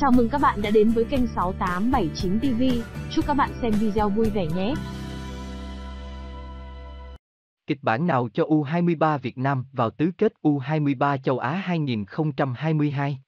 Chào mừng các bạn đã đến với kênh 6879 TV. Chúc các bạn xem video vui vẻ nhé. Kịch bản nào cho U23 Việt Nam vào tứ kết U23 châu Á 2022?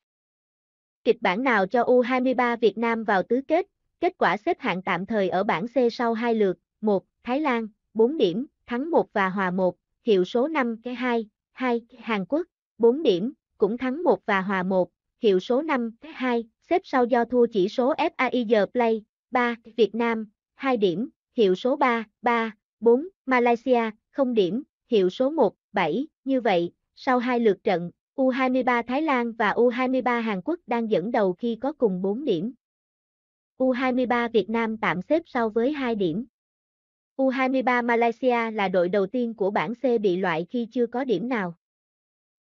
Kịch bản nào cho U23 Việt Nam vào tứ kết? Kết quả xếp hạng tạm thời ở bảng C sau hai lượt, 1, Thái Lan, 4 điểm, thắng 1 và hòa 1, hiệu số 5 2, 2, Hàn Quốc, 4 điểm, cũng thắng 1 và hòa 1, hiệu số 5 2, xếp sau do thua chỉ số FAIG Play, 3, Việt Nam, 2 điểm, hiệu số 3, 3, 4, Malaysia, 0 điểm, hiệu số 1, 7, như vậy, sau hai lượt trận, U23 Thái Lan và U23 Hàn Quốc đang dẫn đầu khi có cùng 4 điểm. U23 Việt Nam tạm xếp sau với 2 điểm. U23 Malaysia là đội đầu tiên của bảng C bị loại khi chưa có điểm nào.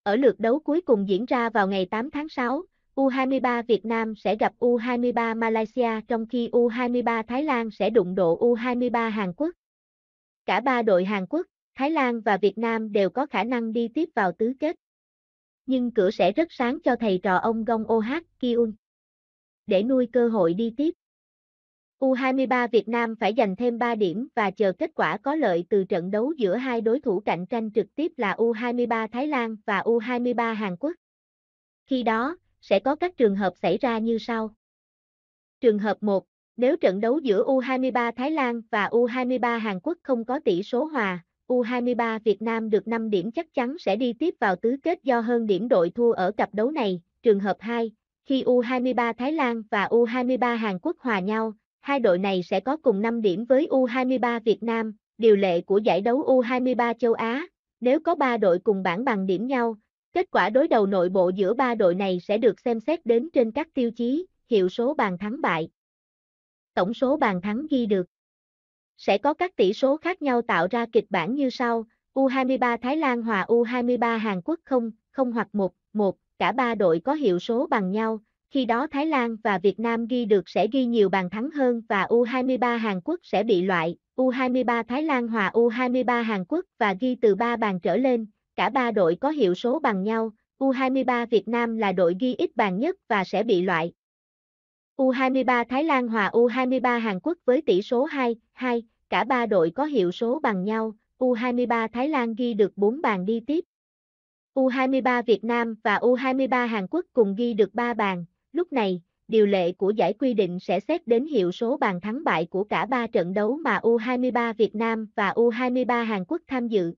Ở lượt đấu cuối cùng diễn ra vào ngày 8 tháng 6, U23 Việt Nam sẽ gặp U23 Malaysia trong khi U23 Thái Lan sẽ đụng độ U23 Hàn Quốc. Cả ba đội Hàn Quốc, Thái Lan và Việt Nam đều có khả năng đi tiếp vào tứ kết. Nhưng cửa sẽ rất sáng cho thầy trò ông Gong Oh Kiun để nuôi cơ hội đi tiếp. U23 Việt Nam phải giành thêm 3 điểm và chờ kết quả có lợi từ trận đấu giữa hai đối thủ cạnh tranh trực tiếp là U23 Thái Lan và U23 Hàn Quốc. Khi đó, sẽ có các trường hợp xảy ra như sau. Trường hợp 1, nếu trận đấu giữa U23 Thái Lan và U23 Hàn Quốc không có tỷ số hòa, U23 Việt Nam được 5 điểm chắc chắn sẽ đi tiếp vào tứ kết do hơn điểm đội thua ở cặp đấu này. Trường hợp 2, khi U23 Thái Lan và U23 Hàn Quốc hòa nhau, hai đội này sẽ có cùng 5 điểm với U23 Việt Nam, điều lệ của giải đấu U23 châu Á. Nếu có 3 đội cùng bảng bằng điểm nhau, Kết quả đối đầu nội bộ giữa ba đội này sẽ được xem xét đến trên các tiêu chí, hiệu số bàn thắng bại. Tổng số bàn thắng ghi được. Sẽ có các tỷ số khác nhau tạo ra kịch bản như sau, U23 Thái Lan hòa U23 Hàn Quốc 0, 0 hoặc 1, 1, cả ba đội có hiệu số bằng nhau, khi đó Thái Lan và Việt Nam ghi được sẽ ghi nhiều bàn thắng hơn và U23 Hàn Quốc sẽ bị loại. U23 Thái Lan hòa U23 Hàn Quốc và ghi từ 3 bàn trở lên, Cả ba đội có hiệu số bằng nhau, U23 Việt Nam là đội ghi ít bàn nhất và sẽ bị loại. U23 Thái Lan hòa U23 Hàn Quốc với tỷ số 2-2, cả ba đội có hiệu số bằng nhau, U23 Thái Lan ghi được 4 bàn đi tiếp. U23 Việt Nam và U23 Hàn Quốc cùng ghi được 3 bàn, lúc này, điều lệ của giải quy định sẽ xét đến hiệu số bàn thắng bại của cả ba trận đấu mà U23 Việt Nam và U23 Hàn Quốc tham dự.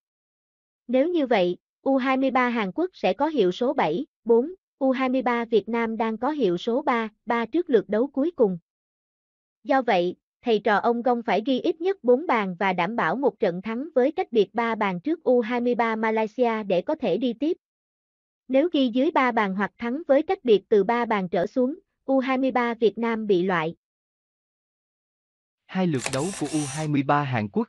Nếu như vậy, U23 Hàn Quốc sẽ có hiệu số 7, 4, U23 Việt Nam đang có hiệu số 3, 3 trước lượt đấu cuối cùng. Do vậy, thầy trò ông Gong phải ghi ít nhất 4 bàn và đảm bảo một trận thắng với cách biệt 3 bàn trước U23 Malaysia để có thể đi tiếp. Nếu ghi dưới 3 bàn hoặc thắng với cách biệt từ 3 bàn trở xuống, U23 Việt Nam bị loại. Hai lượt đấu của U23 Hàn Quốc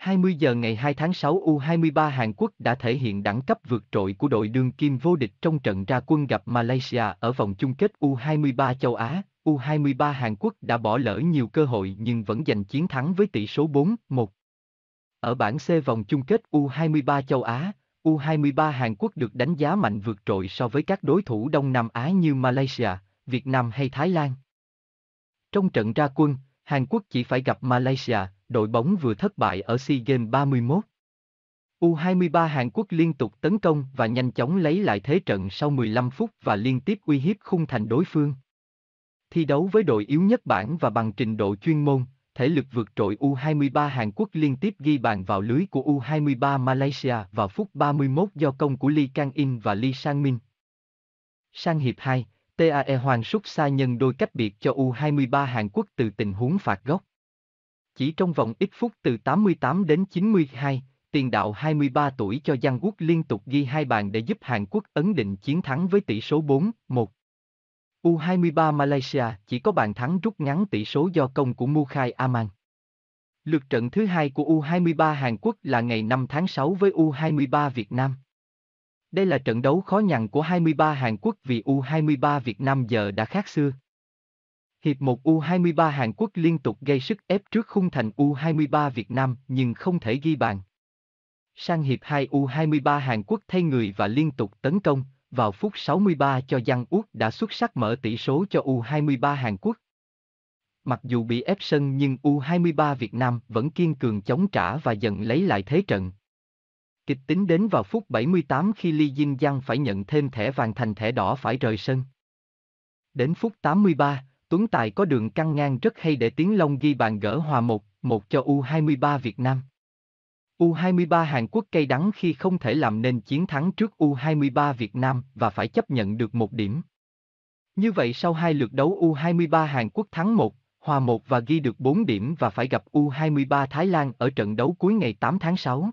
20 giờ ngày 2 tháng 6 U23 Hàn Quốc đã thể hiện đẳng cấp vượt trội của đội đương kim vô địch trong trận ra quân gặp Malaysia ở vòng chung kết U23 châu Á. U23 Hàn Quốc đã bỏ lỡ nhiều cơ hội nhưng vẫn giành chiến thắng với tỷ số 4-1. Ở bảng C vòng chung kết U23 châu Á, U23 Hàn Quốc được đánh giá mạnh vượt trội so với các đối thủ Đông Nam Á như Malaysia, Việt Nam hay Thái Lan. Trong trận ra quân, Hàn Quốc chỉ phải gặp Malaysia, đội bóng vừa thất bại ở SEA Games 31. U23 Hàn Quốc liên tục tấn công và nhanh chóng lấy lại thế trận sau 15 phút và liên tiếp uy hiếp khung thành đối phương. Thi đấu với đội yếu nhất bảng và bằng trình độ chuyên môn, thể lực vượt trội U23 Hàn Quốc liên tiếp ghi bàn vào lưới của U23 Malaysia vào phút 31 do công của Lee Kang In và Lee Sang Min. Sang hiệp 2, TAE Hoàng sút sa nhân đôi cách biệt cho U23 Hàn Quốc từ tình huống phạt góc. Chỉ trong vòng ít phút từ 88 đến 92, tiền đạo 23 tuổi cho Giang Quốc liên tục ghi hai bàn để giúp Hàn Quốc ấn định chiến thắng với tỷ số 4-1. U23 Malaysia chỉ có bàn thắng rút ngắn tỷ số do công của Mukhai Aman. Lượt trận thứ hai của U23 Hàn Quốc là ngày 5 tháng 6 với U23 Việt Nam. Đây là trận đấu khó nhằn của 23 Hàn Quốc vì U23 Việt Nam giờ đã khác xưa. Hiệp 1 U23 Hàn Quốc liên tục gây sức ép trước khung thành U23 Việt Nam nhưng không thể ghi bàn. Sang hiệp 2 U23 Hàn Quốc thay người và liên tục tấn công, vào phút 63 cho Giang Út đã xuất sắc mở tỷ số cho U23 Hàn Quốc. Mặc dù bị ép sân nhưng U23 Việt Nam vẫn kiên cường chống trả và dần lấy lại thế trận kịch tính đến vào phút 78 khi Li Jin Giang phải nhận thêm thẻ vàng thành thẻ đỏ phải rời sân. Đến phút 83, Tuấn Tài có đường căng ngang rất hay để Tiến Long ghi bàn gỡ hòa 1, 1 cho U23 Việt Nam. U23 Hàn Quốc cay đắng khi không thể làm nên chiến thắng trước U23 Việt Nam và phải chấp nhận được một điểm. Như vậy sau hai lượt đấu U23 Hàn Quốc thắng 1, hòa 1 và ghi được 4 điểm và phải gặp U23 Thái Lan ở trận đấu cuối ngày 8 tháng 6.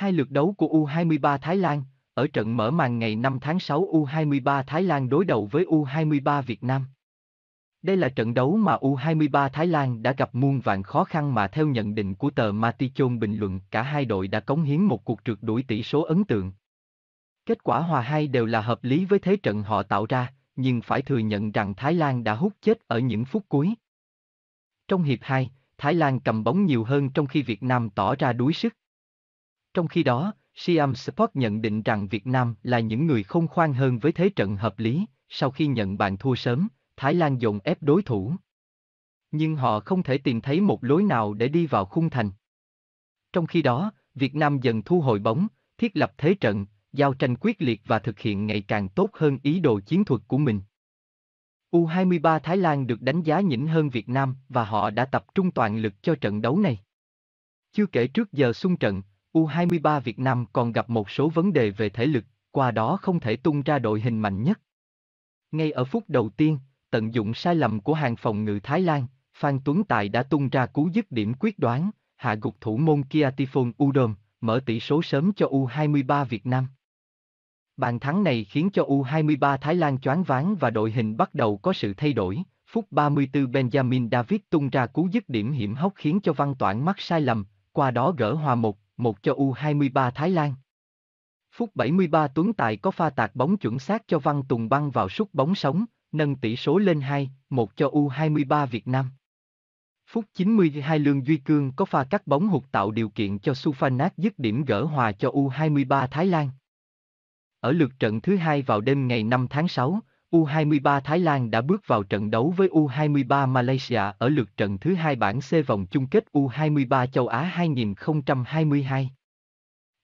Hai lượt đấu của U23 Thái Lan, ở trận mở màn ngày 5 tháng 6 U23 Thái Lan đối đầu với U23 Việt Nam. Đây là trận đấu mà U23 Thái Lan đã gặp muôn vạn khó khăn mà theo nhận định của tờ Matichon bình luận cả hai đội đã cống hiến một cuộc trượt đuổi tỷ số ấn tượng. Kết quả hòa hai đều là hợp lý với thế trận họ tạo ra, nhưng phải thừa nhận rằng Thái Lan đã hút chết ở những phút cuối. Trong hiệp 2, Thái Lan cầm bóng nhiều hơn trong khi Việt Nam tỏ ra đuối sức. Trong khi đó, Siam Sport nhận định rằng Việt Nam là những người không khoan hơn với thế trận hợp lý, sau khi nhận bàn thua sớm, Thái Lan dồn ép đối thủ. Nhưng họ không thể tìm thấy một lối nào để đi vào khung thành. Trong khi đó, Việt Nam dần thu hồi bóng, thiết lập thế trận, giao tranh quyết liệt và thực hiện ngày càng tốt hơn ý đồ chiến thuật của mình. U23 Thái Lan được đánh giá nhỉnh hơn Việt Nam và họ đã tập trung toàn lực cho trận đấu này. Chưa kể trước giờ xung trận, U23 Việt Nam còn gặp một số vấn đề về thể lực, qua đó không thể tung ra đội hình mạnh nhất. Ngay ở phút đầu tiên, tận dụng sai lầm của hàng phòng ngự Thái Lan, Phan Tuấn Tài đã tung ra cú dứt điểm quyết đoán, hạ gục thủ môn Kiatifon Udom, mở tỷ số sớm cho U23 Việt Nam. Bàn thắng này khiến cho U23 Thái Lan choáng váng và đội hình bắt đầu có sự thay đổi. Phút 34 Benjamin David tung ra cú dứt điểm hiểm hóc khiến cho Văn Toản mắc sai lầm, qua đó gỡ hòa một một cho U23 Thái Lan. Phút 73 Tuấn Tài có pha tạt bóng chuẩn xác cho Văn Tùng băng vào sút bóng sống, nâng tỷ số lên 2, 1 cho U23 Việt Nam. Phút 92 Lương Duy Cương có pha cắt bóng hụt tạo điều kiện cho Sufanat dứt điểm gỡ hòa cho U23 Thái Lan. Ở lượt trận thứ hai vào đêm ngày 5 tháng 6, U23 Thái Lan đã bước vào trận đấu với U23 Malaysia ở lượt trận thứ hai bảng C vòng chung kết U23 châu Á 2022.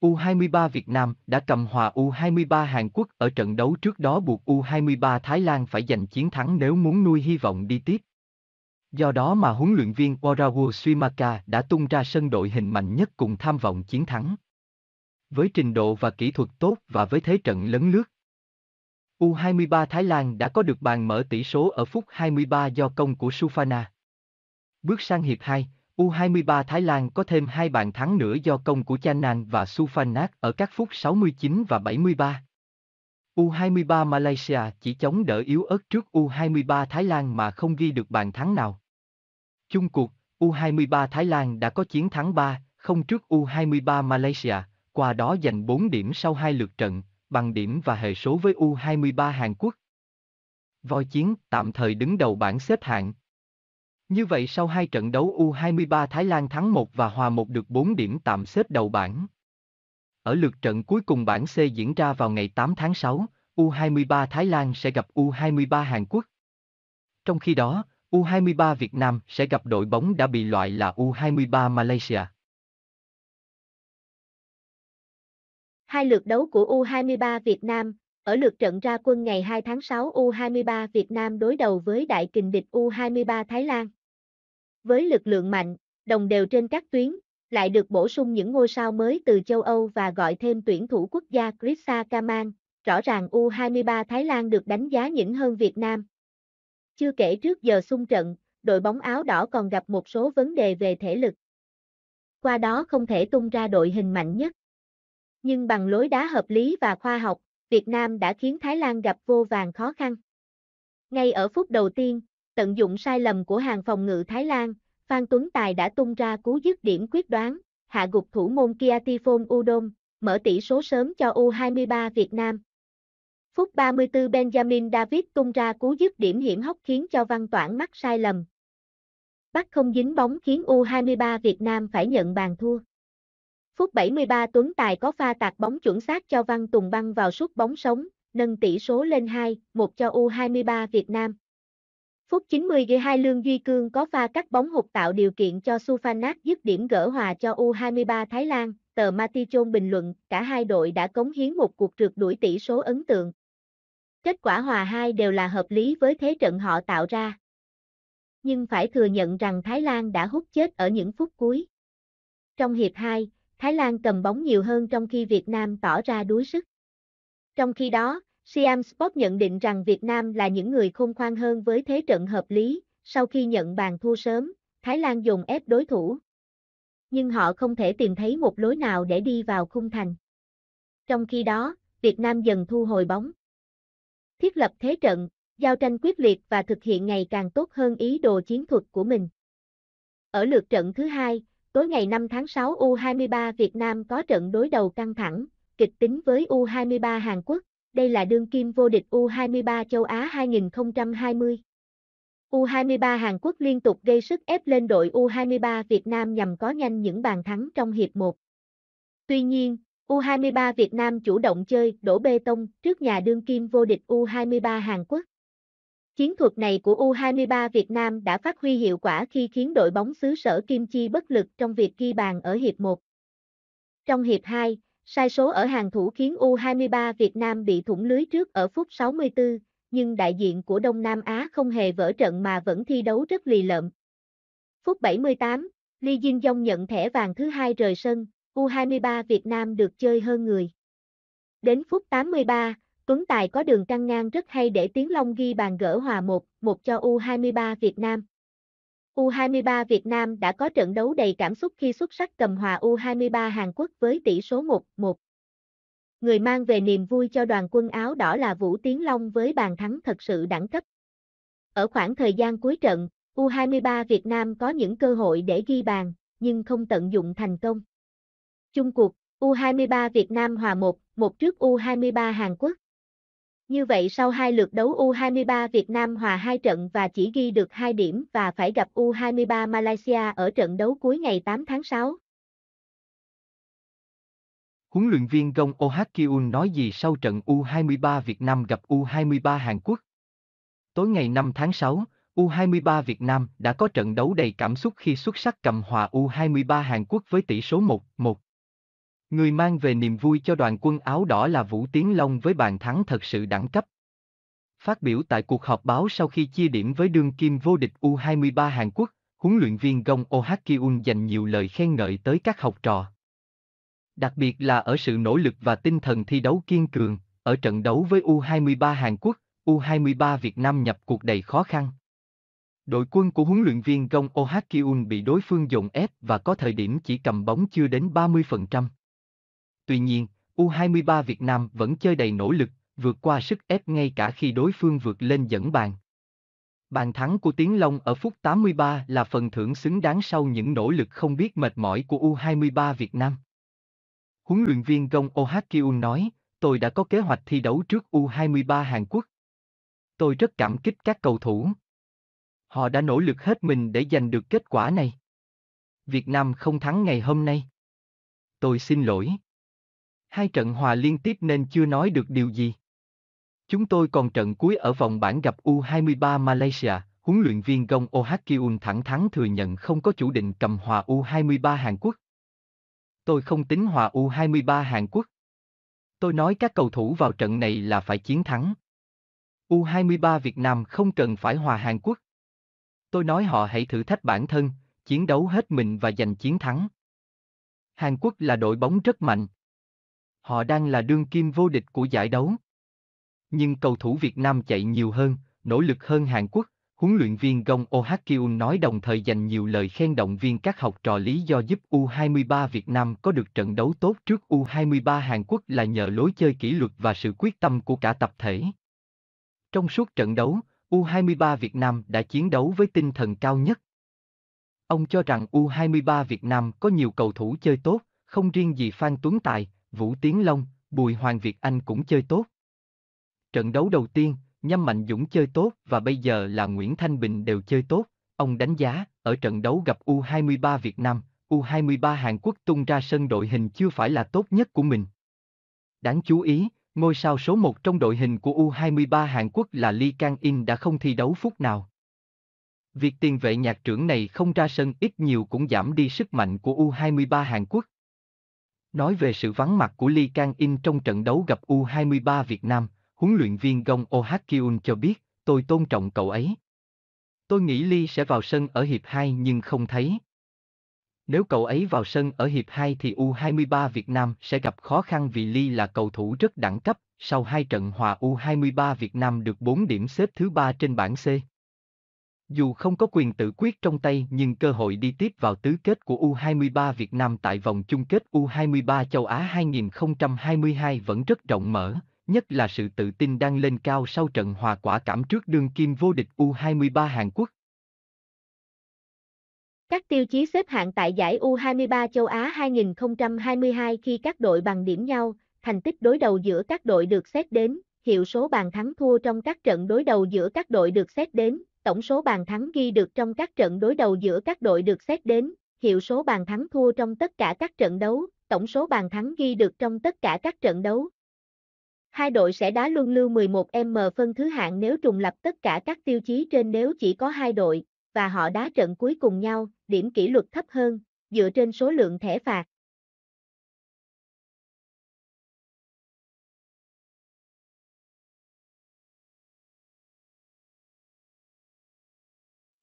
U23 Việt Nam đã cầm hòa U23 Hàn Quốc ở trận đấu trước đó buộc U23 Thái Lan phải giành chiến thắng nếu muốn nuôi hy vọng đi tiếp. Do đó mà huấn luyện viên Orawu Suimaka đã tung ra sân đội hình mạnh nhất cùng tham vọng chiến thắng. Với trình độ và kỹ thuật tốt và với thế trận lấn lướt, U23 Thái Lan đã có được bàn mở tỷ số ở phút 23 do công của Sufana. Bước sang hiệp 2, U23 Thái Lan có thêm hai bàn thắng nữa do công của Chanan và Sufanat ở các phút 69 và 73. U23 Malaysia chỉ chống đỡ yếu ớt trước U23 Thái Lan mà không ghi được bàn thắng nào. Chung cuộc, U23 Thái Lan đã có chiến thắng 3, không trước U23 Malaysia, qua đó giành 4 điểm sau hai lượt trận, bằng điểm và hệ số với U23 Hàn Quốc. Voi Chiến tạm thời đứng đầu bảng xếp hạng. Như vậy sau hai trận đấu U23 Thái Lan thắng 1 và hòa 1 được 4 điểm tạm xếp đầu bảng. Ở lượt trận cuối cùng bảng C diễn ra vào ngày 8 tháng 6, U23 Thái Lan sẽ gặp U23 Hàn Quốc. Trong khi đó, U23 Việt Nam sẽ gặp đội bóng đã bị loại là U23 Malaysia. Hai lượt đấu của U23 Việt Nam, ở lượt trận ra quân ngày 2 tháng 6 U23 Việt Nam đối đầu với đại kình địch U23 Thái Lan. Với lực lượng mạnh, đồng đều trên các tuyến, lại được bổ sung những ngôi sao mới từ châu Âu và gọi thêm tuyển thủ quốc gia Krisa Kaman, rõ ràng U23 Thái Lan được đánh giá nhỉnh hơn Việt Nam. Chưa kể trước giờ xung trận, đội bóng áo đỏ còn gặp một số vấn đề về thể lực. Qua đó không thể tung ra đội hình mạnh nhất nhưng bằng lối đá hợp lý và khoa học, Việt Nam đã khiến Thái Lan gặp vô vàng khó khăn. Ngay ở phút đầu tiên, tận dụng sai lầm của hàng phòng ngự Thái Lan, Phan Tuấn Tài đã tung ra cú dứt điểm quyết đoán, hạ gục thủ môn Kiatifon Udom, mở tỷ số sớm cho U23 Việt Nam. Phút 34 Benjamin David tung ra cú dứt điểm hiểm hóc khiến cho Văn Toản mắc sai lầm. Bắt không dính bóng khiến U23 Việt Nam phải nhận bàn thua. Phút 73 Tuấn Tài có pha tạt bóng chuẩn xác cho Văn Tùng băng vào suốt bóng sống, nâng tỷ số lên 2, 1 cho U23 Việt Nam. Phút 90 ghi hai Lương Duy Cương có pha cắt bóng hụt tạo điều kiện cho Sufanat dứt điểm gỡ hòa cho U23 Thái Lan, tờ Matichon bình luận, cả hai đội đã cống hiến một cuộc trượt đuổi tỷ số ấn tượng. Kết quả hòa hai đều là hợp lý với thế trận họ tạo ra. Nhưng phải thừa nhận rằng Thái Lan đã hút chết ở những phút cuối. Trong hiệp 2, Thái Lan cầm bóng nhiều hơn trong khi Việt Nam tỏ ra đuối sức. Trong khi đó, Siam Sport nhận định rằng Việt Nam là những người khôn ngoan hơn với thế trận hợp lý, sau khi nhận bàn thua sớm, Thái Lan dùng ép đối thủ. Nhưng họ không thể tìm thấy một lối nào để đi vào khung thành. Trong khi đó, Việt Nam dần thu hồi bóng. Thiết lập thế trận, giao tranh quyết liệt và thực hiện ngày càng tốt hơn ý đồ chiến thuật của mình. Ở lượt trận thứ hai, Tối ngày 5 tháng 6 U23 Việt Nam có trận đối đầu căng thẳng, kịch tính với U23 Hàn Quốc, đây là đương kim vô địch U23 châu Á 2020. U23 Hàn Quốc liên tục gây sức ép lên đội U23 Việt Nam nhằm có nhanh những bàn thắng trong hiệp 1. Tuy nhiên, U23 Việt Nam chủ động chơi đổ bê tông trước nhà đương kim vô địch U23 Hàn Quốc. Chiến thuật này của U23 Việt Nam đã phát huy hiệu quả khi khiến đội bóng xứ sở Kim Chi bất lực trong việc ghi bàn ở hiệp 1. Trong hiệp 2, sai số ở hàng thủ khiến U23 Việt Nam bị thủng lưới trước ở phút 64, nhưng đại diện của Đông Nam Á không hề vỡ trận mà vẫn thi đấu rất lì lợm. Phút 78, Li Jin Dong nhận thẻ vàng thứ hai rời sân, U23 Việt Nam được chơi hơn người. Đến phút 83, Tuấn Tài có đường căng ngang rất hay để Tiến Long ghi bàn gỡ hòa 1, 1 cho U23 Việt Nam. U23 Việt Nam đã có trận đấu đầy cảm xúc khi xuất sắc cầm hòa U23 Hàn Quốc với tỷ số 1-1. Người mang về niềm vui cho đoàn quân áo đỏ là Vũ Tiến Long với bàn thắng thật sự đẳng cấp. Ở khoảng thời gian cuối trận, U23 Việt Nam có những cơ hội để ghi bàn, nhưng không tận dụng thành công. Chung cuộc, U23 Việt Nam hòa 1, 1 trước U23 Hàn Quốc. Như vậy sau hai lượt đấu U23 Việt Nam hòa hai trận và chỉ ghi được 2 điểm và phải gặp U23 Malaysia ở trận đấu cuối ngày 8 tháng 6. Huấn luyện viên Gong Oh Kyun nói gì sau trận U23 Việt Nam gặp U23 Hàn Quốc? Tối ngày 5 tháng 6, U23 Việt Nam đã có trận đấu đầy cảm xúc khi xuất sắc cầm hòa U23 Hàn Quốc với tỷ số 1-1. Người mang về niềm vui cho đoàn quân áo đỏ là Vũ Tiến Long với bàn thắng thật sự đẳng cấp. Phát biểu tại cuộc họp báo sau khi chia điểm với đương kim vô địch U23 Hàn Quốc, huấn luyện viên Gong Oh Ki-un dành nhiều lời khen ngợi tới các học trò. Đặc biệt là ở sự nỗ lực và tinh thần thi đấu kiên cường, ở trận đấu với U23 Hàn Quốc, U23 Việt Nam nhập cuộc đầy khó khăn. Đội quân của huấn luyện viên Gong Oh Ki-un bị đối phương dồn ép và có thời điểm chỉ cầm bóng chưa đến 30%. Tuy nhiên, U23 Việt Nam vẫn chơi đầy nỗ lực, vượt qua sức ép ngay cả khi đối phương vượt lên dẫn bàn. Bàn thắng của Tiến Long ở phút 83 là phần thưởng xứng đáng sau những nỗ lực không biết mệt mỏi của U23 Việt Nam. Huấn luyện viên Gong Oh Kyun nói, tôi đã có kế hoạch thi đấu trước U23 Hàn Quốc. Tôi rất cảm kích các cầu thủ. Họ đã nỗ lực hết mình để giành được kết quả này. Việt Nam không thắng ngày hôm nay. Tôi xin lỗi. Hai trận hòa liên tiếp nên chưa nói được điều gì. Chúng tôi còn trận cuối ở vòng bảng gặp U23 Malaysia, huấn luyện viên Gong Oh Kyun thẳng thắn thừa nhận không có chủ định cầm hòa U23 Hàn Quốc. Tôi không tính hòa U23 Hàn Quốc. Tôi nói các cầu thủ vào trận này là phải chiến thắng. U23 Việt Nam không cần phải hòa Hàn Quốc. Tôi nói họ hãy thử thách bản thân, chiến đấu hết mình và giành chiến thắng. Hàn Quốc là đội bóng rất mạnh, Họ đang là đương kim vô địch của giải đấu. Nhưng cầu thủ Việt Nam chạy nhiều hơn, nỗ lực hơn Hàn Quốc, huấn luyện viên Gong Oh Hak-kyun nói đồng thời dành nhiều lời khen động viên các học trò lý do giúp U23 Việt Nam có được trận đấu tốt trước U23 Hàn Quốc là nhờ lối chơi kỷ luật và sự quyết tâm của cả tập thể. Trong suốt trận đấu, U23 Việt Nam đã chiến đấu với tinh thần cao nhất. Ông cho rằng U23 Việt Nam có nhiều cầu thủ chơi tốt, không riêng gì Phan Tuấn Tài, Vũ Tiến Long, Bùi Hoàng Việt Anh cũng chơi tốt. Trận đấu đầu tiên, Nhâm Mạnh Dũng chơi tốt và bây giờ là Nguyễn Thanh Bình đều chơi tốt. Ông đánh giá, ở trận đấu gặp U23 Việt Nam, U23 Hàn Quốc tung ra sân đội hình chưa phải là tốt nhất của mình. Đáng chú ý, ngôi sao số 1 trong đội hình của U23 Hàn Quốc là Lee Kang In đã không thi đấu phút nào. Việc tiền vệ nhạc trưởng này không ra sân ít nhiều cũng giảm đi sức mạnh của U23 Hàn Quốc. Nói về sự vắng mặt của Lee Kang In trong trận đấu gặp U23 Việt Nam, huấn luyện viên Gong Oh Kyun cho biết, tôi tôn trọng cậu ấy. Tôi nghĩ Lee sẽ vào sân ở hiệp 2 nhưng không thấy. Nếu cậu ấy vào sân ở hiệp 2 thì U23 Việt Nam sẽ gặp khó khăn vì Lee là cầu thủ rất đẳng cấp, sau hai trận hòa U23 Việt Nam được 4 điểm xếp thứ 3 trên bảng C. Dù không có quyền tự quyết trong tay nhưng cơ hội đi tiếp vào tứ kết của U23 Việt Nam tại vòng chung kết U23 châu Á 2022 vẫn rất rộng mở, nhất là sự tự tin đang lên cao sau trận hòa quả cảm trước đương kim vô địch U23 Hàn Quốc. Các tiêu chí xếp hạng tại giải U23 châu Á 2022 khi các đội bằng điểm nhau, thành tích đối đầu giữa các đội được xét đến, hiệu số bàn thắng thua trong các trận đối đầu giữa các đội được xét đến, tổng số bàn thắng ghi được trong các trận đối đầu giữa các đội được xét đến, hiệu số bàn thắng thua trong tất cả các trận đấu, tổng số bàn thắng ghi được trong tất cả các trận đấu. Hai đội sẽ đá luân lưu 11M phân thứ hạng nếu trùng lập tất cả các tiêu chí trên nếu chỉ có hai đội, và họ đá trận cuối cùng nhau, điểm kỷ luật thấp hơn, dựa trên số lượng thẻ phạt.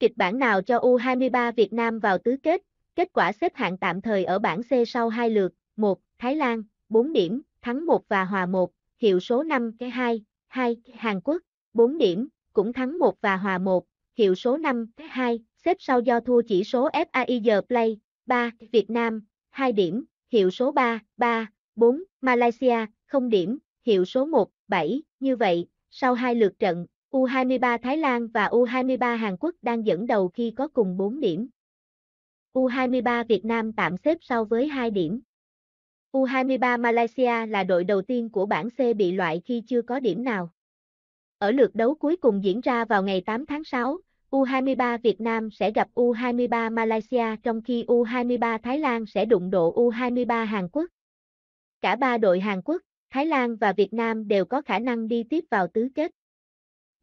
kịch bản nào cho U23 Việt Nam vào tứ kết, kết quả xếp hạng tạm thời ở bảng C sau hai lượt, 1, Thái Lan, 4 điểm, thắng 1 và hòa 1, hiệu số 5, 2, 2, Hàn Quốc, 4 điểm, cũng thắng 1 và hòa 1, hiệu số 5, 2, xếp sau do thua chỉ số FAIG Play, 3, Việt Nam, 2 điểm, hiệu số 3, 3, 4, Malaysia, 0 điểm, hiệu số 1, 7, như vậy, sau hai lượt trận, U23 Thái Lan và U23 Hàn Quốc đang dẫn đầu khi có cùng 4 điểm. U23 Việt Nam tạm xếp sau với 2 điểm. U23 Malaysia là đội đầu tiên của bảng C bị loại khi chưa có điểm nào. Ở lượt đấu cuối cùng diễn ra vào ngày 8 tháng 6, U23 Việt Nam sẽ gặp U23 Malaysia trong khi U23 Thái Lan sẽ đụng độ U23 Hàn Quốc. Cả ba đội Hàn Quốc, Thái Lan và Việt Nam đều có khả năng đi tiếp vào tứ kết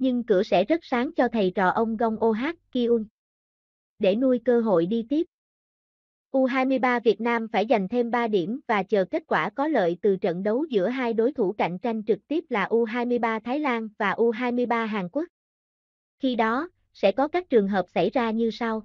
nhưng cửa sẽ rất sáng cho thầy trò ông Gong Oh Kyun. Để nuôi cơ hội đi tiếp. U23 Việt Nam phải giành thêm 3 điểm và chờ kết quả có lợi từ trận đấu giữa hai đối thủ cạnh tranh trực tiếp là U23 Thái Lan và U23 Hàn Quốc. Khi đó, sẽ có các trường hợp xảy ra như sau.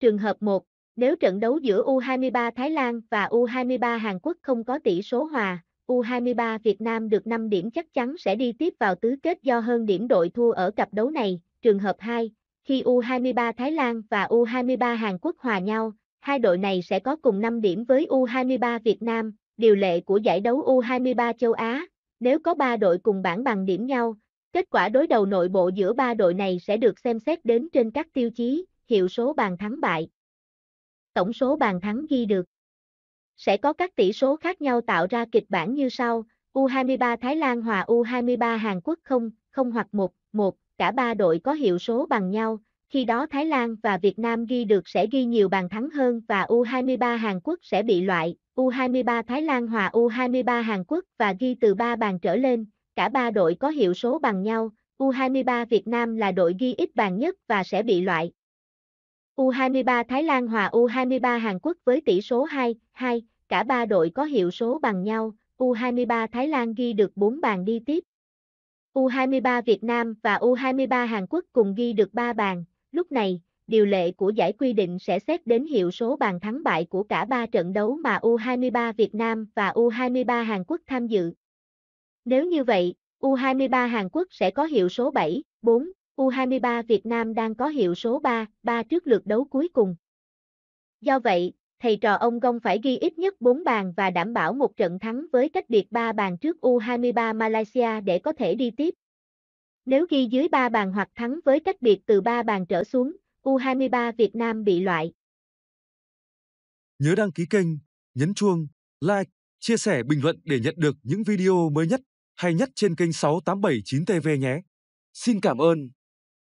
Trường hợp 1, nếu trận đấu giữa U23 Thái Lan và U23 Hàn Quốc không có tỷ số hòa, U23 Việt Nam được 5 điểm chắc chắn sẽ đi tiếp vào tứ kết do hơn điểm đội thua ở cặp đấu này. Trường hợp 2, khi U23 Thái Lan và U23 Hàn Quốc hòa nhau, hai đội này sẽ có cùng 5 điểm với U23 Việt Nam, điều lệ của giải đấu U23 châu Á. Nếu có 3 đội cùng bảng bằng điểm nhau, kết quả đối đầu nội bộ giữa ba đội này sẽ được xem xét đến trên các tiêu chí, hiệu số bàn thắng bại. Tổng số bàn thắng ghi được sẽ có các tỷ số khác nhau tạo ra kịch bản như sau, U23 Thái Lan hòa U23 Hàn Quốc 0, 0 hoặc 1, 1, cả ba đội có hiệu số bằng nhau, khi đó Thái Lan và Việt Nam ghi được sẽ ghi nhiều bàn thắng hơn và U23 Hàn Quốc sẽ bị loại, U23 Thái Lan hòa U23 Hàn Quốc và ghi từ 3 bàn trở lên, cả ba đội có hiệu số bằng nhau, U23 Việt Nam là đội ghi ít bàn nhất và sẽ bị loại, U23 Thái Lan hòa U23 Hàn Quốc với tỷ số 2-2, cả ba đội có hiệu số bằng nhau, U23 Thái Lan ghi được 4 bàn đi tiếp. U23 Việt Nam và U23 Hàn Quốc cùng ghi được 3 bàn, lúc này, điều lệ của giải quy định sẽ xét đến hiệu số bàn thắng bại của cả ba trận đấu mà U23 Việt Nam và U23 Hàn Quốc tham dự. Nếu như vậy, U23 Hàn Quốc sẽ có hiệu số 7, 4 U23 Việt Nam đang có hiệu số 3, 3 trước lượt đấu cuối cùng. Do vậy, thầy trò ông Gong phải ghi ít nhất 4 bàn và đảm bảo một trận thắng với cách biệt 3 bàn trước U23 Malaysia để có thể đi tiếp. Nếu ghi dưới 3 bàn hoặc thắng với cách biệt từ 3 bàn trở xuống, U23 Việt Nam bị loại. Nhớ đăng ký kênh, nhấn chuông, like, chia sẻ bình luận để nhận được những video mới nhất hay nhất trên kênh 6879TV nhé. Xin cảm ơn.